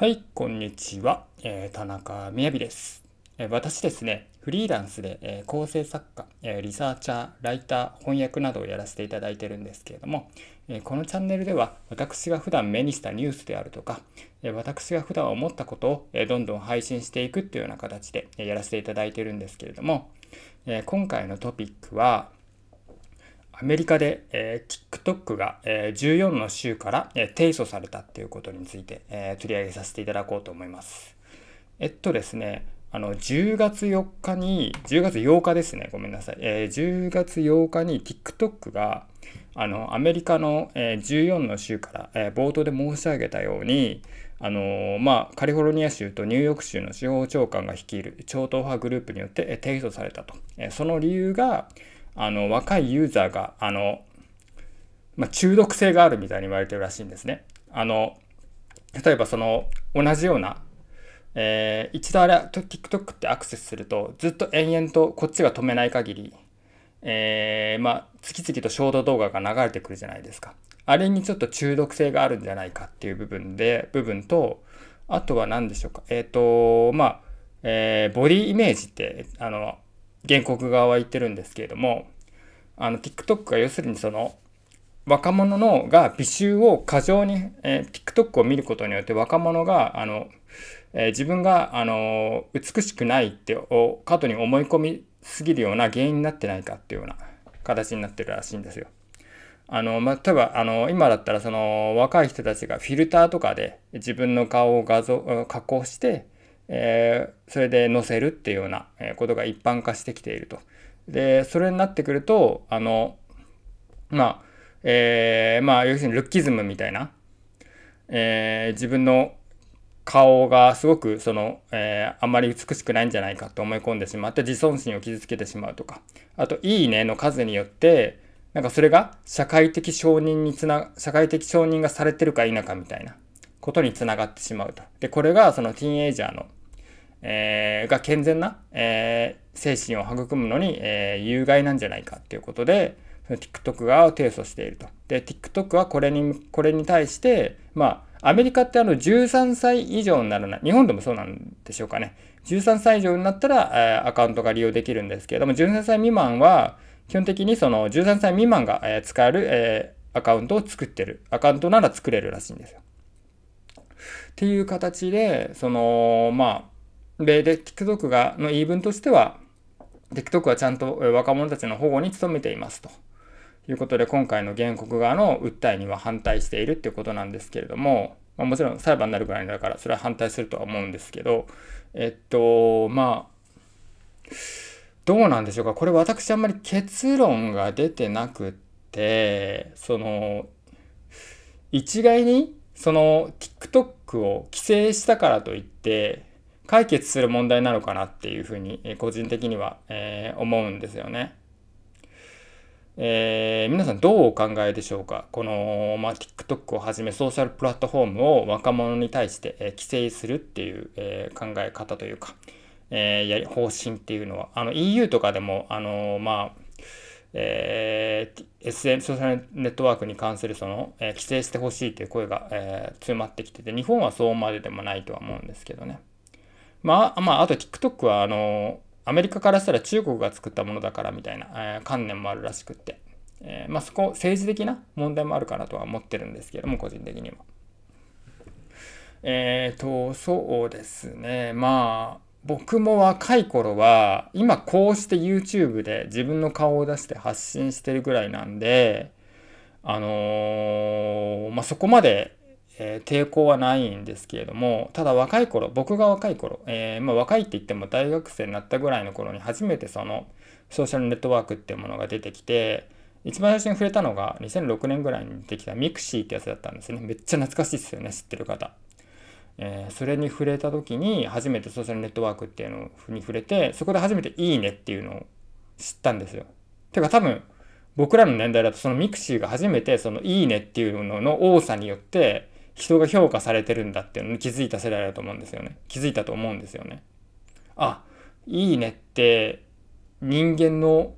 はい、こんにちは。えー、田中みやびです、えー、私ですね、フリーランスで、えー、構成作家、えリサーチャー、ライター、翻訳などをやらせていただいてるんですけれども、えこのチャンネルでは私が普段目にしたニュースであるとか、え私が普段思ったことを、えどんどん配信していくっていうような形で、えやらせていただいてるんですけれども、え今回のトピックは、アメリカで、えー、TikTok が、えー、14の州から、えー、提訴されたっていうことについて、えー、取り上げさせていただこうと思います。えっとですね、あの10月4日に、10月8日ですね、ごめんなさい、えー、10月8日に TikTok があのアメリカの、えー、14の州から、えー、冒頭で申し上げたように、あのまあ、カリフォルニア州とニューヨーク州の司法長官が率いる超党派グループによって提訴されたと。その理由が、あの、若いユーザーが、あの、まあ、中毒性があるみたいに言われてるらしいんですね。あの、例えばその、同じような、えー、一度あれ、TikTok ってアクセスすると、ずっと延々とこっちが止めない限り、えー、まあ、次々とショート動画が流れてくるじゃないですか。あれにちょっと中毒性があるんじゃないかっていう部分で、部分と、あとは何でしょうか。えっ、ー、と、まあ、えー、ボディイメージって、あの、原告側は言ってるんですけれども、あの TikTok が要するにその若者のが美醜を過剰に、えー、TikTok を見ることによって若者があの、えー、自分があの美しくないって過度に思い込みすぎるような原因になってないかっていうような形になってるらしいんですよ。あの、まあ、例えば、あの、今だったら、その、若い人たちがフィルターとかで自分の顔を画像、加工して、えー、それで載せるっていうようなことが一般化してきていると。で、それになってくると、あの、まあ、えー、まあ、要するにルッキズムみたいな、えー、自分の顔がすごくその、えー、あんまり美しくないんじゃないかと思い込んでしまって自尊心を傷つけてしまうとかあと「いいね」の数によってなんかそれが社会的承認につな社会的承認がされてるか否かみたいなことにつながってしまうとでこれがそのティーンエイジャーのえー、が健全な、えー、精神を育むのに、えー、有害なんじゃないかっていうことで、その TikTok 側を提訴していると。で、TikTok はこれに、これに対して、まあ、アメリカってあの13歳以上にならない、日本でもそうなんでしょうかね。13歳以上になったら、えアカウントが利用できるんですけれども、13歳未満は、基本的にその13歳未満が、え使える、えアカウントを作ってる。アカウントなら作れるらしいんですよ。っていう形で、その、まあ、で、TikTok が、の言い分としては、TikTok はちゃんと若者たちの保護に努めていますということで、今回の原告側の訴えには反対しているっていうことなんですけれども、まあ、もちろん裁判になるぐらいだから、それは反対するとは思うんですけど、えっと、まあ、どうなんでしょうか。これ私あんまり結論が出てなくって、その、一概に、その TikTok を規制したからといって、解決する問題なのかなっていうふうに、え個人的には、え思うんですよね。えー、皆さんどうお考えでしょうかこの、まあ、TikTok をはじめソーシャルプラットフォームを若者に対して、えー、規制するっていう、えー、考え方というか、えー、や方針っていうのはあの EU とかでもあのまあえー、SN ソーシャルネットワークに関するその、えー、規制してほしいという声が、えー、強まってきてて日本はそうまででもないとは思うんですけどね。まあ、まあ、あと TikTok は、あの、アメリカからしたら中国が作ったものだからみたいな、えー、観念もあるらしくって、えー、まあ、そこ、政治的な問題もあるかなとは思ってるんですけども、個人的には。えっ、ー、と、そうですね。まあ、僕も若い頃は、今こうして YouTube で自分の顔を出して発信してるぐらいなんで、あのまあ、そこまでえー、抵抗はないんですけれどもただ若い頃僕が若い頃、えー、まあ、若いって言っても大学生になったぐらいの頃に初めてそのソーシャルネットワークっていうものが出てきて一番最初に触れたのが2006年ぐらいに出てきたミクシーってやつだったんですねめっちゃ懐かしいですよね知ってる方、えー、それに触れた時に初めてソーシャルネットワークっていうのに触れてそこで初めて「いいね」っていうのを知ったんですよてか多分僕らの年代だとそのミクシーが初めてその「いいね」っていうのの多さによって人が評価されてるんだっていうのに気づいた世代だと思うんですよね。気づいたと思うんですよね。あ、いいねって人間の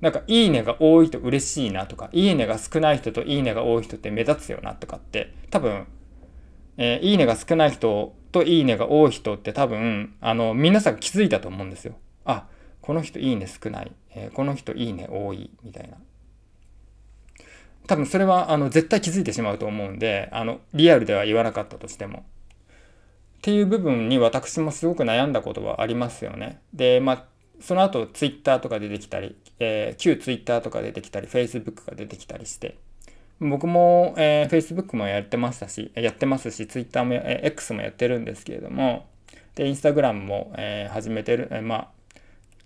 なんかいいねが多いと嬉しいなとか、いいねが少ない人といいねが多い人って目立つよなとかって多分、えー、いいねが少ない人といいねが多い人って多分、あの、皆さん気づいたと思うんですよ。あ、この人いいね少ない、えー、この人いいね多いみたいな。多分それはあの絶対気づいてしまうと思うんであのリアルでは言わなかったとしても。っていう部分に私もすごく悩んだことはありますよね。でまあその後ツイッターとか出てきたり、えー、旧ツイッターとか出てきたりフェイスブックが出てきたりして僕も、えー、フェイスブックもやってましたしやってますしツイッターも、えー、X もやってるんですけれどもでインスタグラムも、えー、始めてる、えー、まあ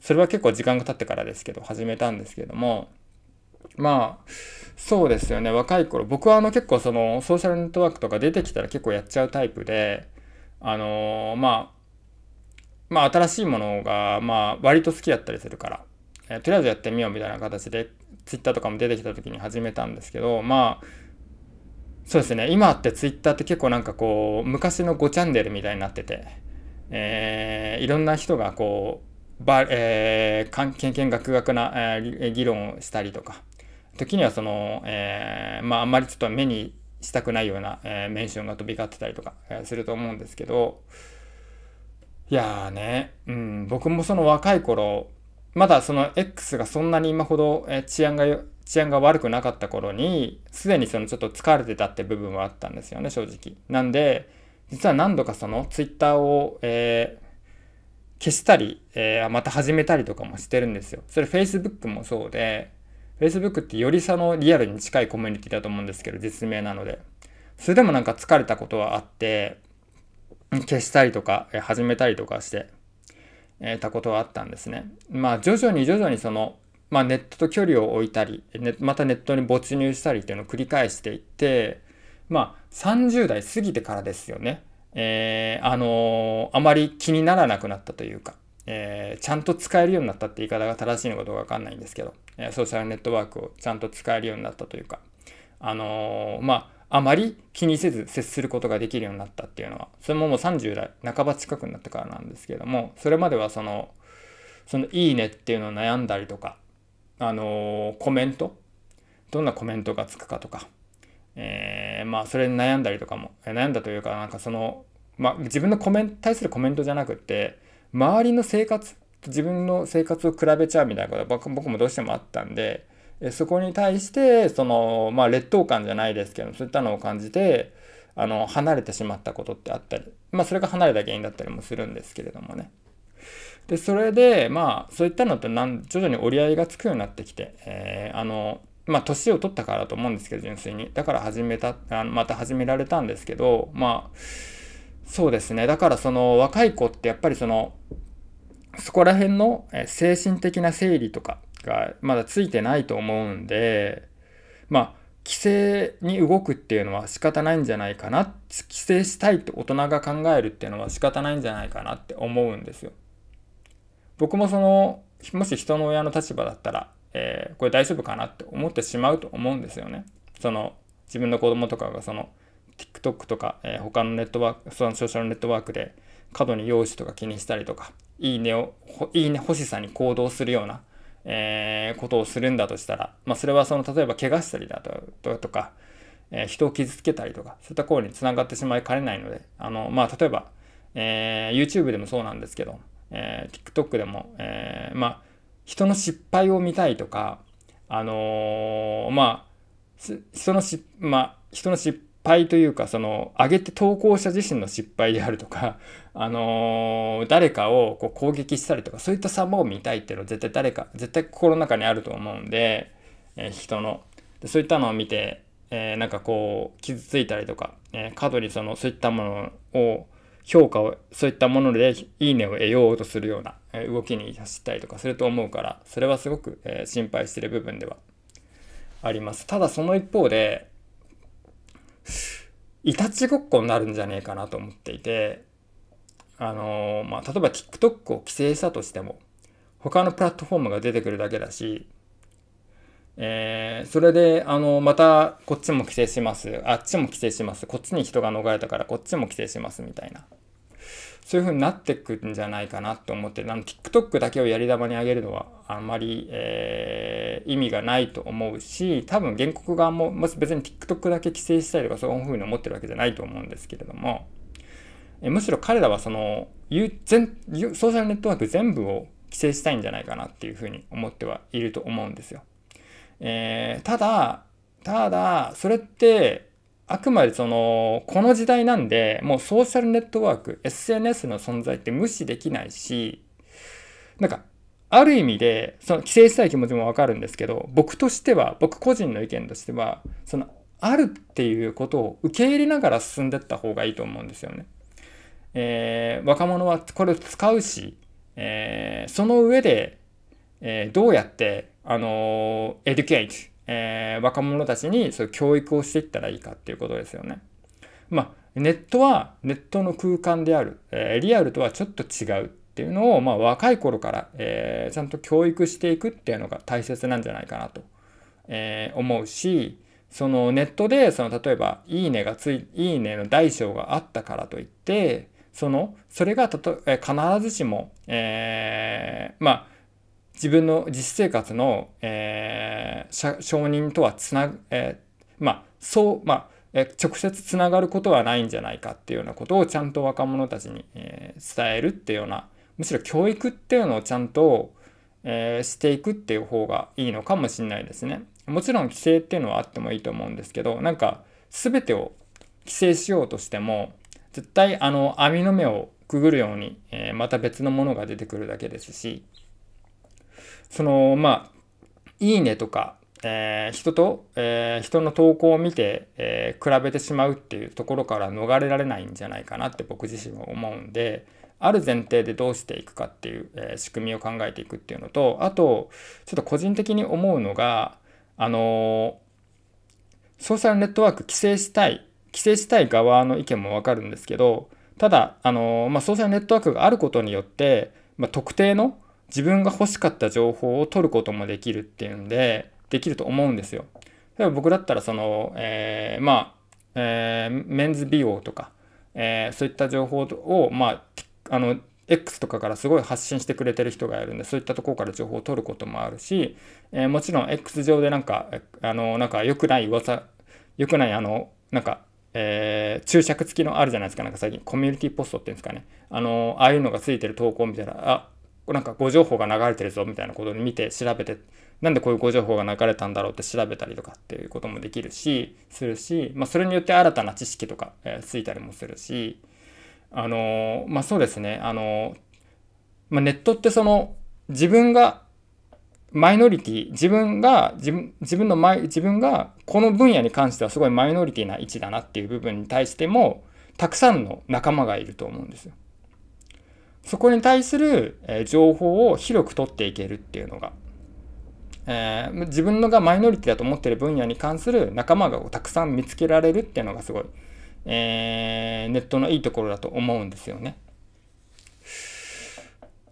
それは結構時間が経ってからですけど始めたんですけどもまあ、そうですよね。若い頃、僕はあの結構そのソーシャルネットワークとか出てきたら結構やっちゃうタイプで、あのー、まあ、まあ新しいものが、まあ割と好きだったりするから、えー、とりあえずやってみようみたいな形で、ツイッターとかも出てきた時に始めたんですけど、まあ、そうですね。今ってツイッターって結構なんかこう、昔の5チャンネルみたいになってて、えー、いろんな人がこう、ばえー、けんけんがくがくな、えー、議論をしたりとか、時にはその、えー、まああんまりちょっと目にしたくないような、えー、メンションが飛び交ってたりとか、えすると思うんですけど、いやーね、うん、僕もその若い頃、まだその X がそんなに今ほど、え治安が治安が悪くなかった頃に、すでにそのちょっと疲れてたって部分はあったんですよね、正直。なんで、実は何度かその Twitter を、えー、消したり、えー、また始めたりとかもしてるんですよ。それ Facebook もそうで、Facebook ってよりそのリアルに近いコミュニティだと思うんですけど、実名なので。それでもなんか疲れたことはあって、消したりとか、始めたりとかして、えたことはあったんですね。まあ徐々に徐々にその、まあ、ネットと距離を置いたり、またネットに没入したりっていうのを繰り返していって、まあ30代過ぎてからですよね。えー、あのー、あまり気にならなくなったというか。えー、ちゃんと使えるようになったって言い方が正しいのかどうかわかんないんですけど、えー、ソーシャルネットワークをちゃんと使えるようになったというか、あのー、まあ、あまり気にせず接することができるようになったっていうのは、それももう30代半ば近くになってからなんですけども、それまではその、そのいいねっていうのを悩んだりとか、あのー、コメント、どんなコメントがつくかとか、えー、まあ、それに悩んだりとかも、悩んだというか、なんかその、まあ、自分のコメント、対するコメントじゃなくて、周りの生活自分の生活を比べちゃうみたいなこと僕もどうしてもあったんでそこに対してその、まあ、劣等感じゃないですけどそういったのを感じてあの離れてしまったことってあったり、まあ、それが離れた原因だったりもするんですけれどもね。でそれでまあそういったのって徐々に折り合いがつくようになってきて、えあのまあ年を取ったからだと思うんですけど純粋にだから始めたあのまた始められたんですけどまあそうですね。だからその若い子ってやっぱりその、そこら辺の精神的な整理とかがまだついてないと思うんで、まあ、規制に動くっていうのは仕方ないんじゃないかな。規制したいって大人が考えるっていうのは仕方ないんじゃないかなって思うんですよ。僕もその、もし人の親の立場だったら、えー、これ大丈夫かなって思ってしまうと思うんですよね。その、自分の子供とかがその、TikTok とか、えー、他のネットワーク、そソーシャルネットワークで過度に容姿とか気にしたりとか、いいねを、いいね欲しさに行動するような、えー、ことをするんだとしたら、まあ、それはその例えば怪我したりだととか、えー、人を傷つけたりとか、そういった行為につながってしまいかねないので、あのまあ、例えば、えー、YouTube でもそうなんですけど、えー、TikTok でも、えー、まあ、人の失敗を見たいとか、あのー、まあ、人のし、まあ、人の失敗というか、その、上げて投稿者自身の失敗であるとか、あのー、誰かをこう攻撃したりとか、そういった様を見たいっていうのは絶対誰か、絶対心の中にあると思うんで、えー、人のそういったのを見て、えー、なんかこう、傷ついたりとか、え過度にその、そういったものを、評価を、そういったもので、いいねを得ようとするような、え動きに走ったりとかすると思うから、それはすごく、え心配してる部分ではあります。ただその一方で、いたちごっこになるんじゃねえかなと思っていて、あのまあ、例えば TikTok を規制したとしても、他のプラットフォームが出てくるだけだし、えー、それで、あの、また、こっちも規制します。あっちも規制します。こっちに人が逃れたから、こっちも規制します。みたいな。そういう風になってくんじゃないかなと思ってあの、TikTok だけをやり玉に上げるのはあんまり、えー、意味がないと思うし、多分原告側も、別に TikTok だけ規制したいとかそういう風に思ってるわけじゃないと思うんですけれども、えむしろ彼らはその、全、ソーシャルネットワーク全部を規制したいんじゃないかなっていう風に思ってはいると思うんですよ。えー、ただ、ただ、それって、あくまでその、この時代なんで、もうソーシャルネットワーク、SNS の存在って無視できないし、なんか、ある意味で、その、規制したい気持ちもわかるんですけど、僕としては、僕個人の意見としては、その、あるっていうことを受け入れながら進んでった方がいいと思うんですよね。えー、若者はこれを使うし、えー、その上で、えー、どうやって、あのエデュケイト、えー、若者たちにそういう教育をしていったらいいかっていうことですよね。まあ、ネットはネットの空間である、えー、リアルとはちょっと違うっていうのを、まあ、若い頃から、えー、ちゃんと教育していくっていうのが大切なんじゃないかなと、えー、思うしそのネットでその例えば「いいね」がつい「いいね」の大小があったからといってそのそれがたと、え必ずしも、えまあ自分の実生活の、えー、承認とはつな、えー、まあ、そう、まあ、え直接つながることはないんじゃないかっていうようなことをちゃんと若者たちに、え伝えるっていうようなむしろ教育っていうのをちゃんと、えしていくっていう方がいいのかもしれないですね。もちろん規制っていうのはあってもいいと思うんですけどなんか全てを規制しようとしても絶対あの網の目をくぐるように、えまた別のものが出てくるだけですしその、まあ、いいねとか、えー、人と、えー、人の投稿を見て、えー、比べてしまうっていうところから逃れられないんじゃないかなって僕自身は思うんで、ある前提でどうしていくかっていう、え仕組みを考えていくっていうのと、あと、ちょっと個人的に思うのが、あのソーシャルネットワーク規制したい、規制したい側の意見もわかるんですけど、ただ、あのまあ、ソーシャルネットワークがあることによって、まあ、特定の自分が欲しかった情報を取ることもできるっていうんで、できると思うんですよ。例えば僕だったらその、えー、まあ、えー、メンズ美容とか、えー、そういった情報を、まあ、あの、X とかからすごい発信してくれてる人がいるんで、そういったところから情報を取ることもあるし、えー、もちろん X 上でなんか、あの、なんか良くない噂、良くないあの、なんか、えー、注釈付きのあるじゃないですか、なんか最近コミュニティポストっていうんですかね。あの、ああいうのがついてる投稿みたいな、あ、なんか誤情報が流れてるぞみたいなことに見て調べて、なんでこういう誤情報が流れたんだろうって調べたりとかっていうこともできるし、するし、まあ、それによって新たな知識とか、えー、ついたりもするし、あのー、まあ、そうですね、あのー、まあ、ネットってその、自分がマイノリティ自分が自分自分のマイ自分がこの分野に関してはすごいマイノリティな位置だなっていう部分に対してもたくさんの仲間がいると思うんですよ。そこに対する情報を広く取っていけるっていうのが、えー、自分のがマイノリティだと思ってる分野に関する仲間がたくさん見つけられるっていうのがすごい、えー、ネットのいいところだと思うんですよね。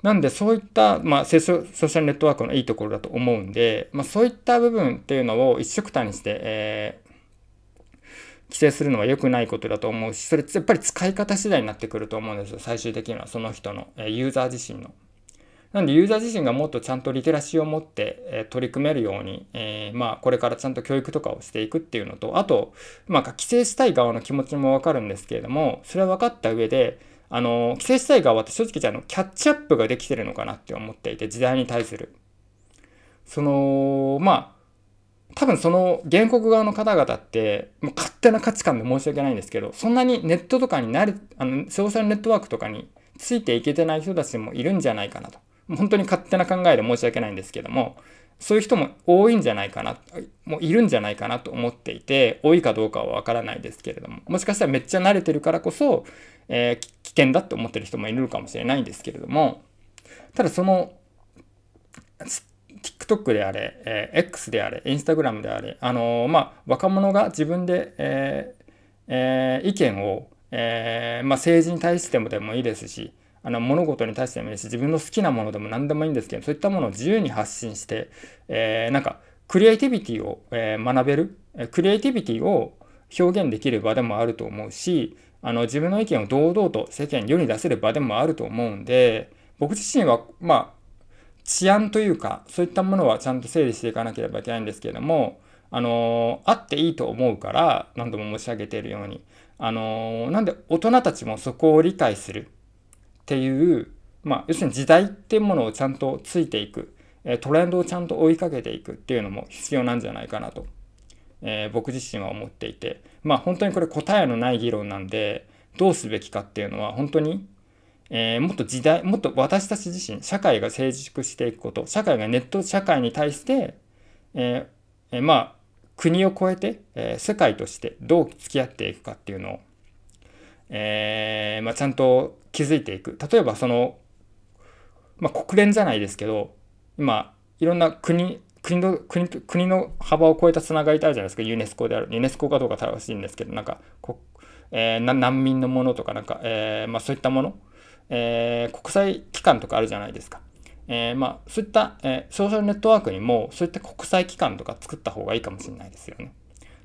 なんでそういった、まあ、ソーシャルネットワークのいいところだと思うんで、まあ、そういった部分っていうのを一色たにして、え規制するのは良くないことだと思うし、それやっぱり使い方次第になってくると思うんですよ、最終的には、その人の、えユーザー自身の。なんでユーザー自身がもっとちゃんとリテラシーを持って、え取り組めるように、えー、まあこれからちゃんと教育とかをしていくっていうのと、あと、まあ規制したい側の気持ちもわかるんですけれども、それは分かった上で、あの、規制したい側って正直じゃあのキャッチアップができてるのかなって思っていて、時代に対する。その、まあ多分その原告側の方々ってもう勝手な価値観で申し訳ないんですけどそんなにネットとかになるあのソーシャルネットワークとかについていけてない人たちもいるんじゃないかなと本当に勝手な考えで申し訳ないんですけどもそういう人も多いんじゃないかなもういるんじゃないかなと思っていて多いかどうかはわからないですけれどももしかしたらめっちゃ慣れてるからこそ、えー、危険だって思ってる人もいるかもしれないんですけれどもただその TikTok であれ、えー、X であれ、Instagram であれ、あのー、まあ、若者が自分で、えーえー、意見を、えーまあ、政治に対してもでもいいですし、あの物事に対してもいいし、自分の好きなものでも何でもいいんですけど、そういったものを自由に発信して、えー、なんか、クリエイティビティを、えー、学べる、クリエイティビティを表現できる場でもあると思うし、あの自分の意見を堂々と世間に世に出せる場でもあると思うんで、僕自身は、まあ、治安というか、そういったものはちゃんと整理していかなければいけないんですけれども、あのあっていいと思うから、何度も申し上げているように、あのなんで大人たちもそこを理解するっていう、まあ、要するに時代っていうものをちゃんとついていく、トレンドをちゃんと追いかけていくっていうのも必要なんじゃないかなと、えー、僕自身は思っていて、まあ本当にこれ答えのない議論なんで、どうすべきかっていうのは本当にえー、もっと時代、もっと私たち自身、社会が成熟していくこと、社会がネット社会に対して、えー、まあ、国を超えて、えー、世界としてどう付き合っていくかっていうのを、えまあ、ちゃんと気づいていく。例えば、その、まあ、国連じゃないですけど、今、いろんな国、国の国国の幅を超えたつながりってあるじゃないですか、ユネスコである。ユネスコかどうか正しいんですけど、なんか、こえー、難民のものとか、なんか、えまあ、そういったもの。えー、国際機関とかあるじゃないですか。えー、まあ、そういった、えー、ソーシャルネットワークにも、そういった国際機関とか作った方がいいかもしれないですよね。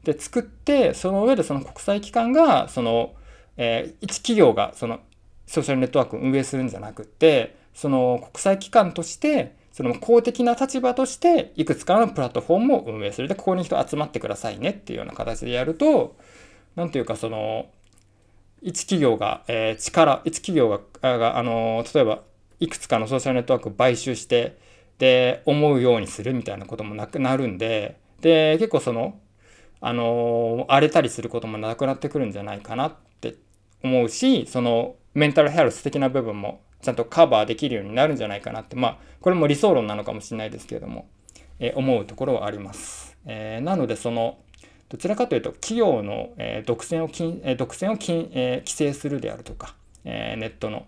で、作って、その上でその国際機関が、その、えー、一企業がそのソーシャルネットワークを運営するんじゃなくて、その国際機関として、その公的な立場として、いくつかのプラットフォームを運営する。で、ここに人集まってくださいねっていうような形でやると、なんていうかその、一企業が、えー、力、一企業が、あ、あのー、例えば、いくつかのソーシャルネットワークを買収して、で、思うようにするみたいなこともなくなるんで、で、結構その、あのー、荒れたりすることもなくなってくるんじゃないかなって思うし、その、メンタルヘルス的な部分もちゃんとカバーできるようになるんじゃないかなって、まあ、これも理想論なのかもしれないですけれども、えー、思うところはあります。えー、なので、その、どちらかというと企業の、え独占を禁、え独占を禁、え規制するであるとか、えネットの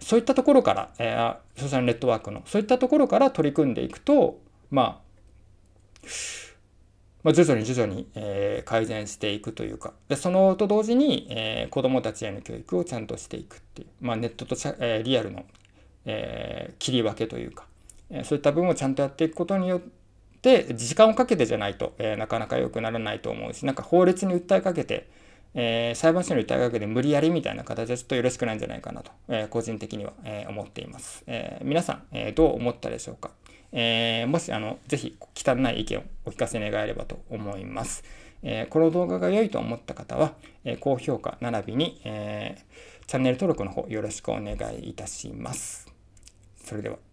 そういったところから、えソーシャルネットワークのそういったところから取り組んでいくと、まあ、まあ、徐々に徐々に、え改善していくというかでそのと同時に、え子どもたちへの教育をちゃんとしていくっていう、まあ、ネットと、えリアルの、え切り分けというか、えそういった部分をちゃんとやっていくことによって、時間をかけてじゃないと、えー、なかなか良くならないと思うし、なんか法律に訴えかけて、えー、裁判所に訴えかけて無理やりみたいな形はちょっとよろしくないんじゃないかなと、えー、個人的には、えー、思っています。え皆さん、えどう思ったでしょうか、えもし、あの、ぜひ、汚い意見をお聞かせ願えればと思います。えこの動画が良いと思った方は、え高評価並びに、えー、チャンネル登録の方よろしくお願いいたします。それでは。